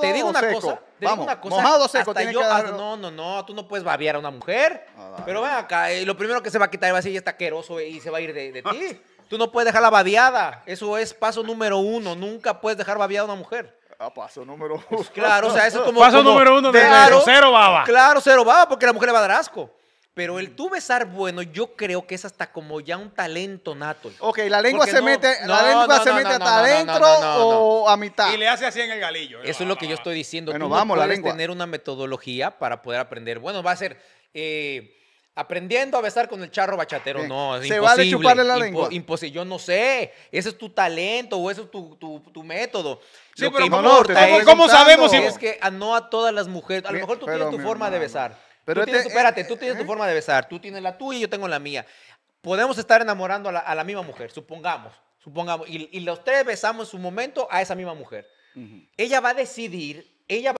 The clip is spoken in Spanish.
Te digo una cosa. Te digo una cosa. Mojado seco, No, no, no. Tú no puedes babear a una mujer. pero ven acá. Eh, lo primero que se va a quitar va a ser está queroso eh, y se va a ir de, ti. Tú no puedes dejarla babeada. Eso es paso número uno. Nunca puedes dejar babeada a una mujer. Ah, paso número pues uno. claro, o sea, eso es como. Paso número uno de cero baba. Claro, cero baba, porque la mujer va a dar asco. Pero el tú besar bueno, yo creo que es hasta como ya un talento nato. Ok, la lengua se mete, la lengua se mete hasta adentro o a mitad. Y le hace así en el galillo. Eso es lo que yo estoy diciendo. no vamos, la tener una metodología para poder aprender. Bueno, va a ser eh, aprendiendo a besar con el charro bachatero. No, es ¿Se imposible. a chuparle la lengua? Imposible. Yo no sé. Ese es tu talento o ese es tu, método. Sí, pero como sabemos es que no a todas las mujeres. A lo mejor tú tienes tu forma de besar. Pero tienes, este, espérate, eh, tú tienes tu eh, forma de besar, tú tienes la tuya y yo tengo la mía. Podemos estar enamorando a la, misma mujer, supongamos, supongamos, y, los tres besamos en su momento a esa misma mujer. Ella va a decidir, ella va